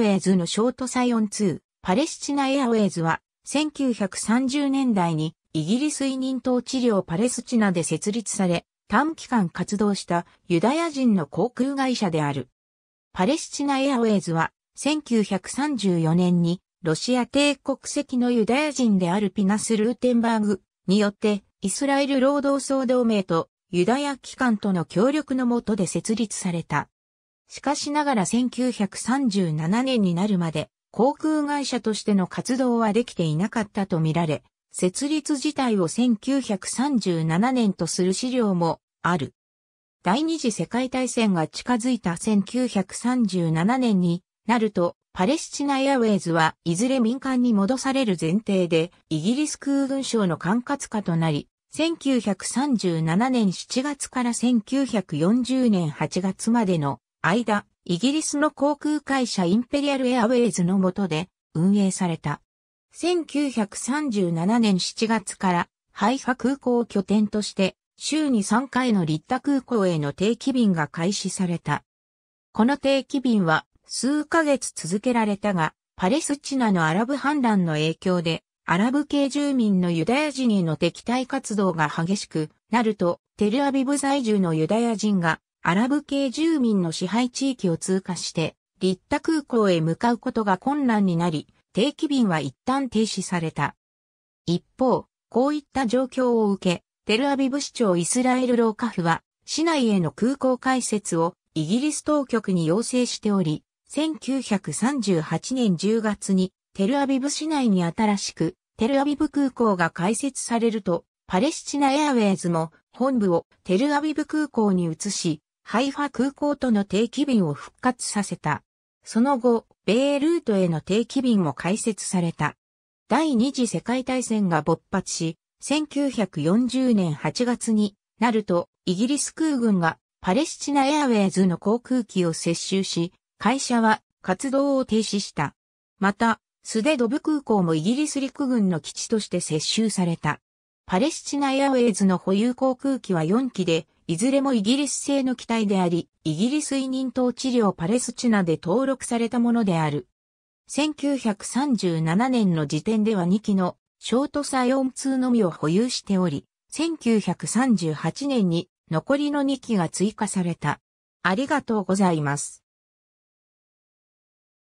ウェイズのショートサイオン2、パレスチナエアウェイズは、1930年代にイギリス移民統治領パレスチナで設立され、短期間活動したユダヤ人の航空会社である。パレスチナエアウェイズは、1934年にロシア帝国籍のユダヤ人であるピナス・ルーテンバーグによってイスラエル労働総同盟とユダヤ機関との協力のもとで設立された。しかしながら1937年になるまで航空会社としての活動はできていなかったとみられ、設立自体を1937年とする資料もある。第二次世界大戦が近づいた1937年になると、パレスチナエアウェイズはいずれ民間に戻される前提で、イギリス空軍省の管轄下となり、1937年7月から1940年8月までの間、イギリスの航空会社インペリアルエアウェイズの下で運営された。1937年7月からハイファ空港を拠点として週に3回の立田空港への定期便が開始された。この定期便は数ヶ月続けられたが、パレスチナのアラブ反乱の影響で、アラブ系住民のユダヤ人への敵対活動が激しくなると、テルアビブ在住のユダヤ人がアラブ系住民の支配地域を通過して、立田空港へ向かうことが困難になり、定期便は一旦停止された。一方、こういった状況を受け、テルアビブ市長イスラエル老カ府は、市内への空港開設をイギリス当局に要請しており、1938年10月にテルアビブ市内に新しくテルアビブ空港が開設されると、パレスチナエアウェイズも本部をテルアビブ空港に移し、ハイファ空港との定期便を復活させた。その後、米ルートへの定期便も開設された。第二次世界大戦が勃発し、1940年8月になると、イギリス空軍がパレスチナエアウェイズの航空機を接収し、会社は活動を停止した。また、スデドブ空港もイギリス陸軍の基地として接収された。パレスチナエアウェイズの保有航空機は4機で、いずれもイギリス製の機体であり、イギリス委任統治領パレスチナで登録されたものである。1937年の時点では2機のショートサイオン2のみを保有しており、1938年に残りの2機が追加された。ありがとうございます。